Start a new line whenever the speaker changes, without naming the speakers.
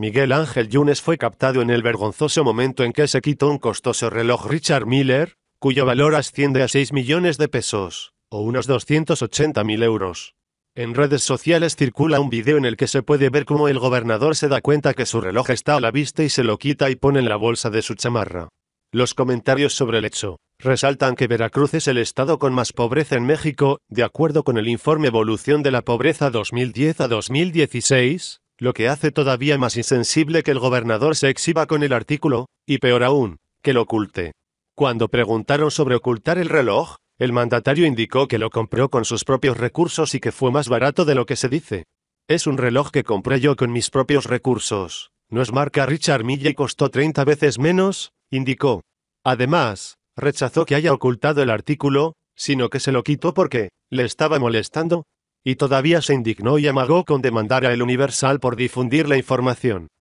Miguel Ángel Yunes fue captado en el vergonzoso momento en que se quitó un costoso reloj Richard Miller, cuyo valor asciende a 6 millones de pesos, o unos 280 mil euros. En redes sociales circula un video en el que se puede ver cómo el gobernador se da cuenta que su reloj está a la vista y se lo quita y pone en la bolsa de su chamarra. Los comentarios sobre el hecho resaltan que Veracruz es el estado con más pobreza en México, de acuerdo con el informe Evolución de la Pobreza 2010 a 2016, lo que hace todavía más insensible que el gobernador se exhiba con el artículo, y peor aún, que lo oculte. Cuando preguntaron sobre ocultar el reloj, el mandatario indicó que lo compró con sus propios recursos y que fue más barato de lo que se dice. Es un reloj que compré yo con mis propios recursos. No es marca Richard Mille y costó 30 veces menos, indicó. Además, rechazó que haya ocultado el artículo, sino que se lo quitó porque, le estaba molestando, y todavía se indignó y amagó con demandar a El Universal por difundir la información.